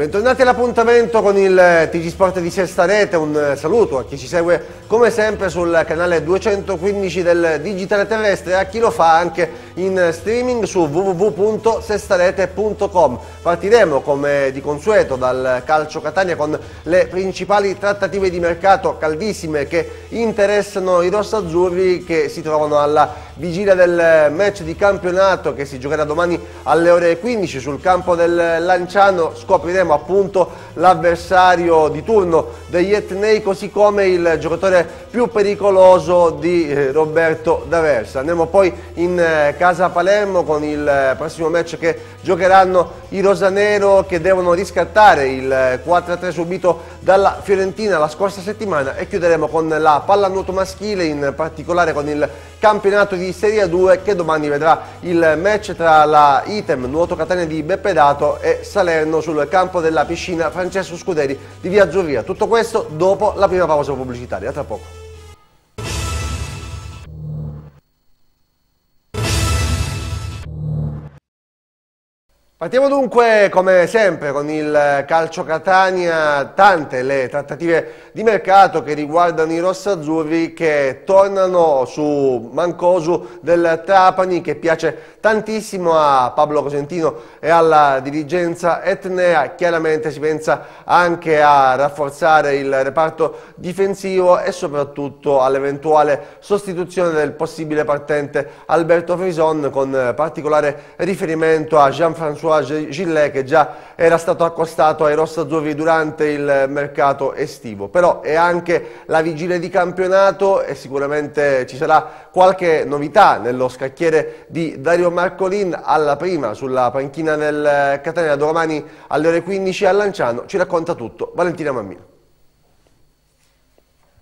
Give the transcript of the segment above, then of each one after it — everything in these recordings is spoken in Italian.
Bentornati all'appuntamento con il eh, TG Sport di Sesta Rete, un eh, saluto a chi ci segue come sempre sul canale 215 del Digitale Terrestre e a chi lo fa anche in streaming su www.sestarete.com. Partiremo come di consueto dal calcio Catania con le principali trattative di mercato caldissime che interessano i rossazzurri che si trovano alla vigilia del match di campionato che si giocherà domani alle ore 15 sul campo del Lanciano. Scopriremo appunto l'avversario di turno degli Etnei così come il giocatore più pericoloso di eh, Roberto D'Aversa. Andiamo poi in eh, casa casa a Palermo con il eh, prossimo match che giocheranno i rosanero che devono riscattare il 4-3 eh, subito dalla Fiorentina la scorsa settimana e chiuderemo con la pallanuoto maschile in particolare con il campionato di Serie 2 che domani vedrà il match tra la Item Nuoto Catania di Beppe Dato e Salerno sul campo della piscina Francesco Scuderi di Via Giuria. Tutto questo dopo la prima pausa pubblicitaria. A tra poco. Partiamo dunque, come sempre, con il calcio Catania, tante le trattative di mercato che riguardano i rossazzurri che tornano su Mancosu del Trapani, che piace tantissimo a Pablo Cosentino e alla dirigenza etnea. Chiaramente si pensa anche a rafforzare il reparto difensivo e soprattutto all'eventuale sostituzione del possibile partente Alberto Frison con particolare riferimento a Jean-François Courtois Gillet che già era stato accostato ai rossazzurri durante il mercato estivo. Però è anche la vigilia di campionato e sicuramente ci sarà qualche novità nello scacchiere di Dario Marcolin alla prima sulla panchina del eh, Catania domani alle ore 15 a Lanciano. Ci racconta tutto Valentina Mammino.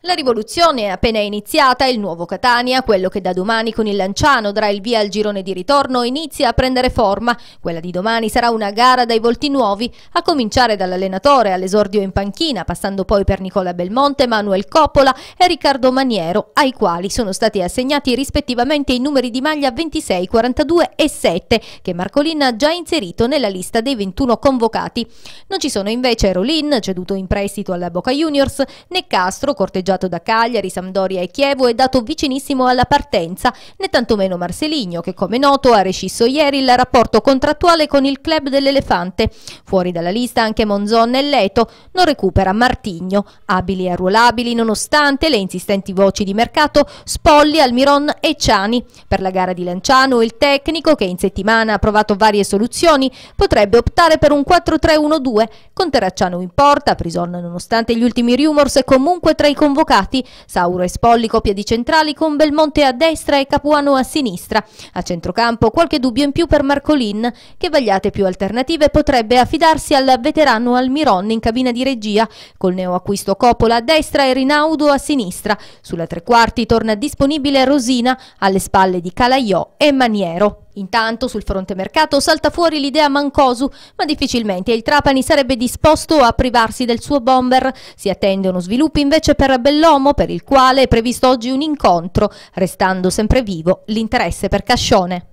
La rivoluzione è appena iniziata il nuovo Catania, quello che da domani con il Lanciano darà il via al girone di ritorno, inizia a prendere forma. Quella di domani sarà una gara dai volti nuovi, a cominciare dall'allenatore all'esordio in panchina, passando poi per Nicola Belmonte, Manuel Coppola e Riccardo Maniero, ai quali sono stati assegnati rispettivamente i numeri di maglia 26, 42 e 7, che Marcolin ha già inserito nella lista dei 21 convocati. Non ci sono invece Rolin, ceduto in prestito alla Boca Juniors, né Castro, corteggiato giocato da Cagliari, Sampdoria e Chievo è dato vicinissimo alla partenza, né tantomeno Marseligno che come noto ha rescisso ieri il rapporto contrattuale con il club dell'Elefante. Fuori dalla lista anche Monzon e Leto, non recupera Martigno, abili e arruolabili nonostante le insistenti voci di mercato, Spolli, Almiron e Ciani. Per la gara di Lanciano il tecnico che in settimana ha provato varie soluzioni potrebbe optare per un 4-3-1-2 con Terracciano in porta, Prison nonostante gli ultimi rumors è comunque tra i convocati convocati, Sauro e Spollico piedi centrali con Belmonte a destra e Capuano a sinistra. A centrocampo qualche dubbio in più per Marcolin, che vagliate più alternative potrebbe affidarsi al veterano Almiron in cabina di regia, col neoacquisto Coppola a destra e Rinaudo a sinistra. Sulla tre quarti torna disponibile Rosina, alle spalle di Calaiò e Maniero. Intanto sul fronte mercato salta fuori l'idea Mancosu, ma difficilmente il Trapani sarebbe disposto a privarsi del suo bomber. Si attendono sviluppi invece per Bellomo, per il quale è previsto oggi un incontro, restando sempre vivo l'interesse per Cascione.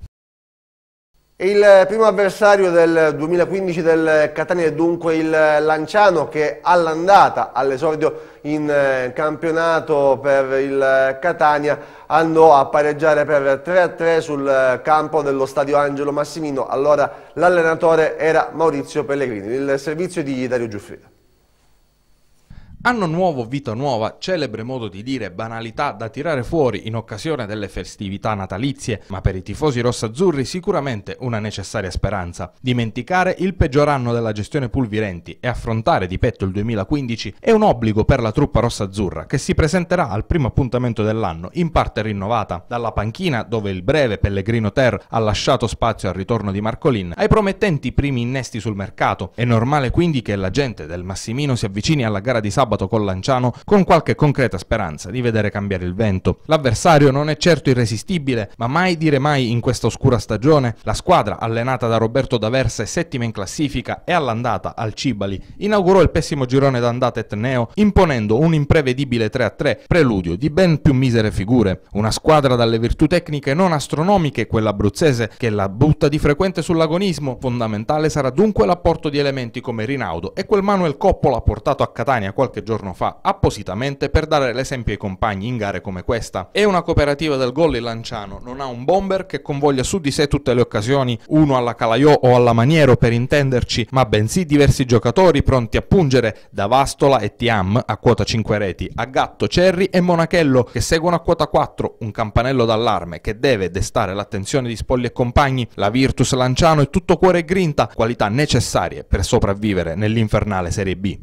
Il primo avversario del 2015 del Catania è dunque il Lanciano che all'andata all'esordio in eh, campionato per il Catania andò a pareggiare per 3-3 sul campo dello stadio Angelo Massimino, allora l'allenatore era Maurizio Pellegrini, il servizio di Dario Giuffrida. Anno nuovo, vita nuova, celebre modo di dire banalità da tirare fuori in occasione delle festività natalizie, ma per i tifosi rossazzurri sicuramente una necessaria speranza. Dimenticare il peggior anno della gestione Pulvirenti e affrontare di petto il 2015 è un obbligo per la truppa rossazzurra che si presenterà al primo appuntamento dell'anno, in parte rinnovata, dalla panchina dove il breve Pellegrino Ter ha lasciato spazio al ritorno di Marcolin, ai promettenti primi innesti sul mercato. È normale quindi che la gente del Massimino si avvicini alla gara di sabato sabato con Lanciano con qualche concreta speranza di vedere cambiare il vento. L'avversario non è certo irresistibile, ma mai dire mai in questa oscura stagione, la squadra allenata da Roberto D'Aversa e settima in classifica e all'andata al Cibali inaugurò il pessimo girone d'andata etneo imponendo un imprevedibile 3-3, preludio di ben più misere figure. Una squadra dalle virtù tecniche non astronomiche, quella abruzzese, che la butta di frequente sull'agonismo. Fondamentale sarà dunque l'apporto di elementi come Rinaudo e quel Manuel Coppola portato a Catania qualche giorno fa, appositamente per dare l'esempio ai compagni in gare come questa. È una cooperativa del gol il Lanciano, non ha un bomber che convoglia su di sé tutte le occasioni, uno alla Calaiò o alla Maniero per intenderci, ma bensì diversi giocatori pronti a pungere da Vastola e Tiam a quota 5 reti, a Gatto, Cerri e Monachello che seguono a quota 4, un campanello d'allarme che deve destare l'attenzione di Spogli e compagni, la Virtus Lanciano è tutto cuore e grinta, qualità necessarie per sopravvivere nell'infernale Serie B.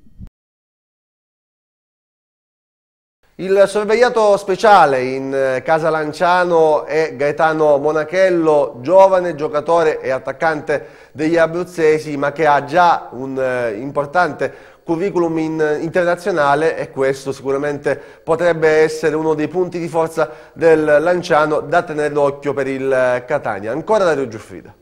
Il sorvegliato speciale in eh, casa Lanciano è Gaetano Monachello, giovane giocatore e attaccante degli abruzzesi, ma che ha già un eh, importante curriculum in, eh, internazionale e questo sicuramente potrebbe essere uno dei punti di forza del Lanciano da tenere d'occhio per il Catania. Ancora Dario Giuffrida.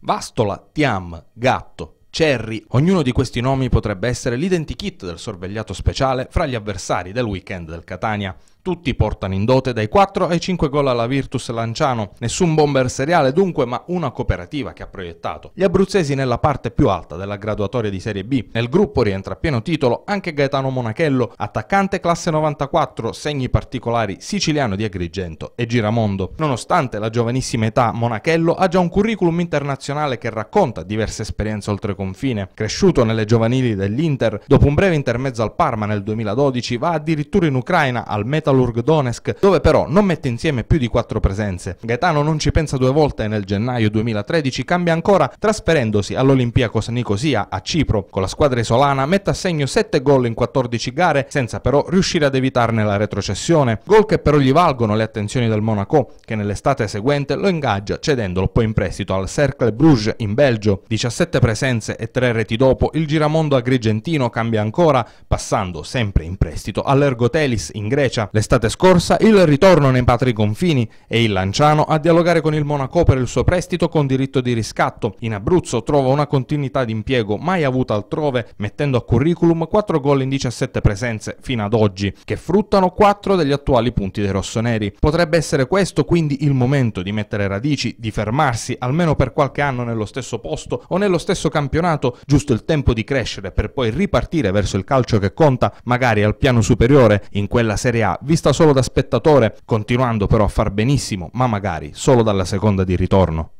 Vastola, Tiam, Gatto, Cerri. Ognuno di questi nomi potrebbe essere l'identikit del sorvegliato speciale fra gli avversari del weekend del Catania. Tutti portano in dote dai 4 ai 5 gol alla Virtus Lanciano, nessun bomber seriale dunque ma una cooperativa che ha proiettato gli abruzzesi nella parte più alta della graduatoria di Serie B. Nel gruppo rientra a pieno titolo anche Gaetano Monachello, attaccante classe 94, segni particolari siciliano di Agrigento e Giramondo. Nonostante la giovanissima età, Monachello ha già un curriculum internazionale che racconta diverse esperienze oltre confine. Cresciuto nelle giovanili dell'Inter, dopo un breve intermezzo al Parma nel 2012 va addirittura in Ucraina al Metal Salurg Donetsk, dove però non mette insieme più di quattro presenze. Gaetano non ci pensa due volte e nel gennaio 2013 cambia ancora trasferendosi all'Olympiakos Nicosia a Cipro. Con la squadra isolana mette a segno 7 gol in 14 gare senza però riuscire ad evitarne la retrocessione. Gol che però gli valgono le attenzioni del Monaco che nell'estate seguente lo ingaggia cedendolo poi in prestito al Cercle Bruges in Belgio. 17 presenze e 3 reti dopo il giramondo agrigentino cambia ancora passando sempre in prestito all'Ergotelis in Grecia. Le L'estate scorsa il ritorno nei patri confini e il Lanciano a dialogare con il Monaco per il suo prestito con diritto di riscatto. In Abruzzo trova una continuità di impiego mai avuta altrove, mettendo a curriculum 4 gol in 17 presenze fino ad oggi, che fruttano 4 degli attuali punti dei rossoneri. Potrebbe essere questo quindi il momento di mettere radici, di fermarsi almeno per qualche anno nello stesso posto o nello stesso campionato, giusto il tempo di crescere per poi ripartire verso il calcio che conta, magari al piano superiore, in quella Serie A vi vista solo da spettatore, continuando però a far benissimo, ma magari solo dalla seconda di ritorno.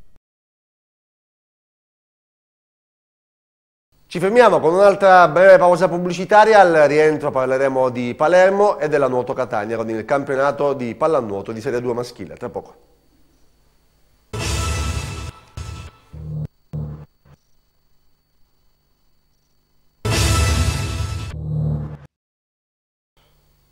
Ci fermiamo con un'altra breve pausa pubblicitaria, al rientro parleremo di Palermo e della nuoto Catania con il campionato di pallanuoto di Serie 2 maschile, tra poco.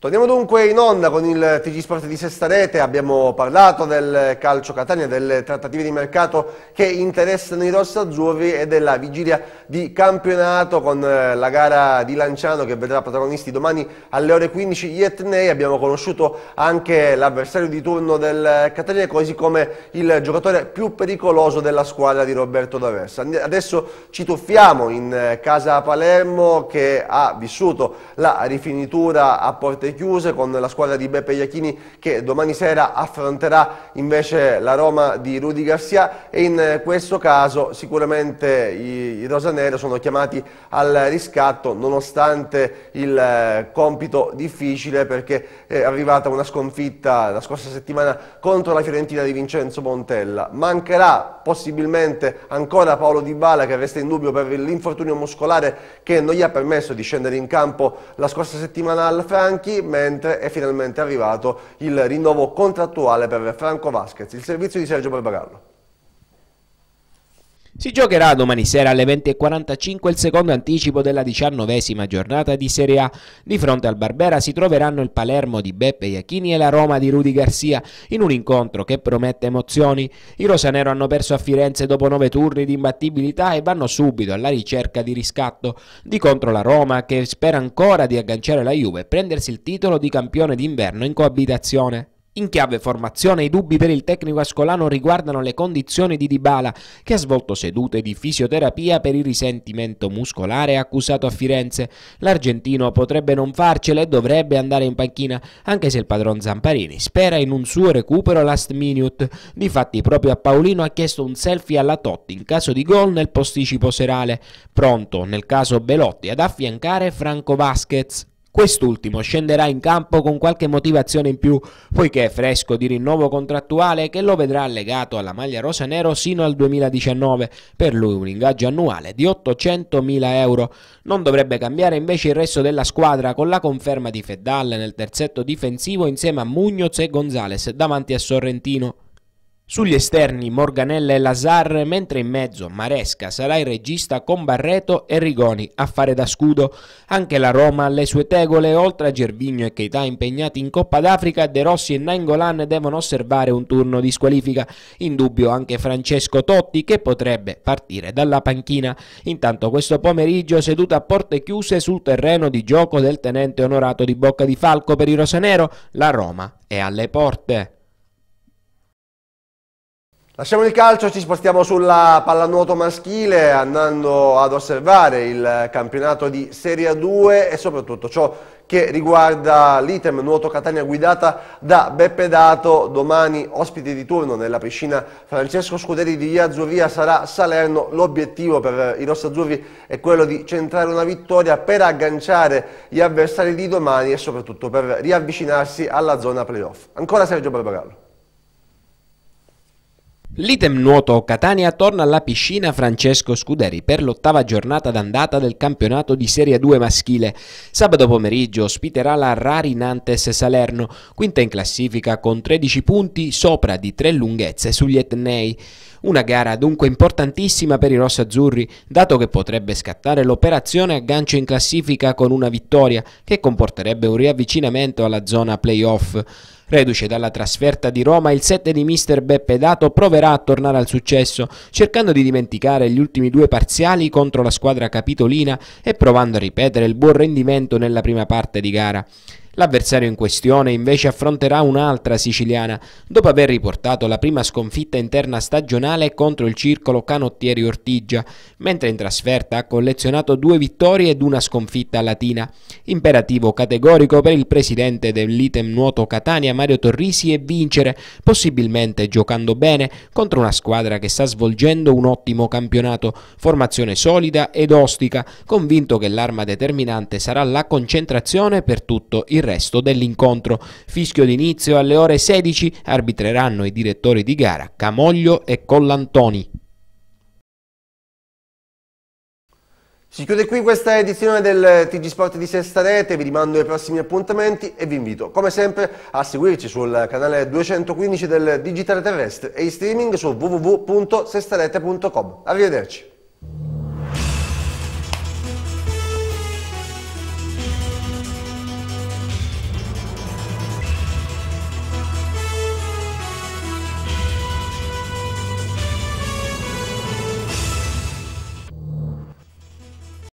Torniamo dunque in onda con il TG Sport di Sesta Rete, abbiamo parlato del calcio Catania, delle trattative di mercato che interessano i rossazzurri e della vigilia di campionato con eh, la gara di Lanciano che vedrà protagonisti domani alle ore 15 gli Etnei, abbiamo conosciuto anche l'avversario di turno del Catania così come il giocatore più pericoloso della squadra di Roberto D'Aversa. Adesso ci tuffiamo in eh, casa Palermo che ha vissuto la rifinitura a Porte chiuse con la squadra di Beppe Iachini che domani sera affronterà invece la Roma di Rudy Garcia e in questo caso sicuramente i, i rosanero sono chiamati al riscatto nonostante il eh, compito difficile perché è arrivata una sconfitta la scorsa settimana contro la Fiorentina di Vincenzo Montella. Mancherà possibilmente ancora Paolo Di Bala che resta in dubbio per l'infortunio muscolare che non gli ha permesso di scendere in campo la scorsa settimana al Franchi mentre è finalmente arrivato il rinnovo contrattuale per Franco Vasquez, il servizio di Sergio Barbagallo. Si giocherà domani sera alle 20.45 il secondo anticipo della diciannovesima giornata di Serie A. Di fronte al Barbera si troveranno il Palermo di Beppe Iachini e la Roma di Rudy Garcia in un incontro che promette emozioni. I rosanero hanno perso a Firenze dopo nove turni di imbattibilità e vanno subito alla ricerca di riscatto. Di contro la Roma che spera ancora di agganciare la Juve e prendersi il titolo di campione d'inverno in coabitazione. In chiave formazione i dubbi per il tecnico ascolano riguardano le condizioni di Dybala, che ha svolto sedute di fisioterapia per il risentimento muscolare accusato a Firenze. L'argentino potrebbe non farcela e dovrebbe andare in panchina, anche se il padron Zamparini spera in un suo recupero last minute. Difatti proprio a Paolino ha chiesto un selfie alla Totti in caso di gol nel posticipo serale, pronto nel caso Belotti ad affiancare Franco Vasquez. Quest'ultimo scenderà in campo con qualche motivazione in più, poiché è fresco di rinnovo contrattuale che lo vedrà legato alla maglia rosa-nero sino al 2019, per lui un ingaggio annuale di 800.000 euro. Non dovrebbe cambiare invece il resto della squadra con la conferma di Feddal nel terzetto difensivo insieme a Mugnoz e Gonzales davanti a Sorrentino. Sugli esterni Morganella e Lazar, mentre in mezzo Maresca sarà il regista con Barreto e Rigoni a fare da scudo. Anche la Roma ha le sue tegole, oltre a Gervigno e Keita impegnati in Coppa d'Africa, De Rossi e Nangolan devono osservare un turno di squalifica. In dubbio anche Francesco Totti che potrebbe partire dalla panchina. Intanto questo pomeriggio seduta a porte chiuse sul terreno di gioco del tenente onorato di Bocca di Falco per il Rosanero, la Roma è alle porte. Lasciamo il calcio, ci spostiamo sulla pallanuoto maschile andando ad osservare il campionato di Serie 2 e soprattutto ciò che riguarda l'item nuoto Catania guidata da Beppe Dato, domani ospite di turno nella piscina Francesco Scuderi di Azzurria sarà Salerno, l'obiettivo per i rossazzurri è quello di centrare una vittoria per agganciare gli avversari di domani e soprattutto per riavvicinarsi alla zona playoff. Ancora Sergio Barbagallo. L'item nuoto Catania torna alla piscina Francesco Scuderi per l'ottava giornata d'andata del campionato di Serie 2 maschile. Sabato pomeriggio ospiterà la Rari Nantes Salerno, quinta in classifica con 13 punti sopra di tre lunghezze sugli Etnei. Una gara dunque importantissima per i rossazzurri, dato che potrebbe scattare l'operazione aggancio in classifica con una vittoria che comporterebbe un riavvicinamento alla zona playoff. Reduce dalla trasferta di Roma, il 7 di mister Beppe Dato proverà a tornare al successo, cercando di dimenticare gli ultimi due parziali contro la squadra capitolina e provando a ripetere il buon rendimento nella prima parte di gara. L'avversario in questione invece affronterà un'altra siciliana, dopo aver riportato la prima sconfitta interna stagionale contro il circolo canottieri Ortigia, mentre in trasferta ha collezionato due vittorie ed una sconfitta latina. Imperativo categorico per il presidente dell'Item Nuoto Catania Mario Torrisi è vincere, possibilmente giocando bene, contro una squadra che sta svolgendo un ottimo campionato, formazione solida ed ostica, convinto che l'arma determinante sarà la concentrazione per tutto il resto dell'incontro. Fischio d'inizio alle ore 16 arbitreranno i direttori di gara Camoglio e Collantoni. Si chiude qui questa edizione del TG Sport di Sesta Rete, vi rimando ai prossimi appuntamenti e vi invito come sempre a seguirci sul canale 215 del Digitale Terrestre e in streaming su www.sestarete.com. Arrivederci.